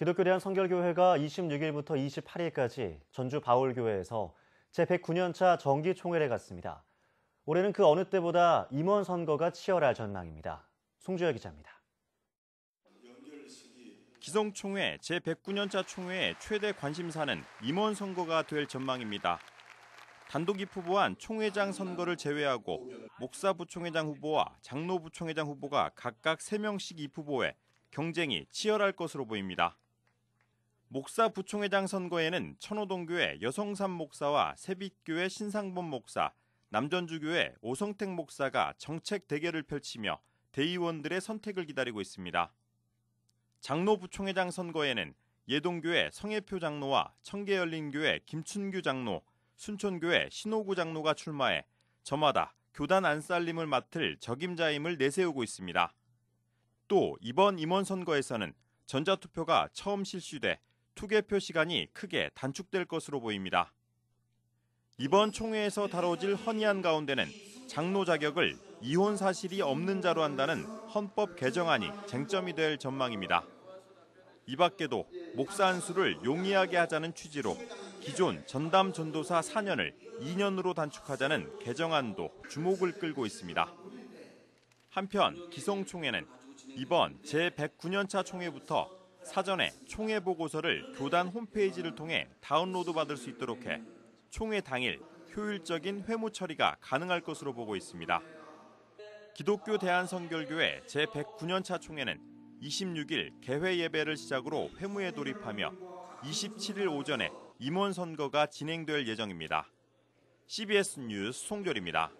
기독교 대한 성결교회가 26일부터 28일까지 전주 바울교회에서 제109년차 정기총회를 갖습니다. 올해는 그 어느 때보다 임원 선거가 치열할 전망입니다. 송주혁 기자입니다. 기성총회 제109년차 총회의 최대 관심사는 임원 선거가 될 전망입니다. 단독이 후보한 총회장 선거를 제외하고 목사부총회장 후보와 장로부총회장 후보가 각각 3명씩 입후보해 경쟁이 치열할 것으로 보입니다. 목사 부총회장 선거에는 천호동교회 여성삼 목사와 세빛교회 신상범 목사, 남전주교회 오성택 목사가 정책 대결을 펼치며 대의원들의 선택을 기다리고 있습니다. 장로 부총회장 선거에는 예동교회 성혜표 장로와 청계열린교회 김춘규 장로, 순천교회 신호구 장로가 출마해 저마다 교단 안살림을 맡을 적임자임을 내세우고 있습니다. 또 이번 임원 선거에서는 전자투표가 처음 실시돼 투개표 시간이 크게 단축될 것으로 보입니다. 이번 총회에서 다뤄질 헌의안 가운데는 장로 자격을 이혼 사실이 없는 자로 한다는 헌법 개정안이 쟁점이 될 전망입니다. 이 밖에도 목사 안수를 용이하게 하자는 취지로 기존 전담 전도사 4년을 2년으로 단축하자는 개정안도 주목을 끌고 있습니다. 한편 기성총회는 이번 제109년차 총회부터 사전에 총회 보고서를 교단 홈페이지를 통해 다운로드 받을 수 있도록 해 총회 당일 효율적인 회무 처리가 가능할 것으로 보고 있습니다. 기독교 대한선결교회 제109년차 총회는 26일 개회 예배를 시작으로 회무에 돌입하며 27일 오전에 임원 선거가 진행될 예정입니다. CBS 뉴스 송결입니다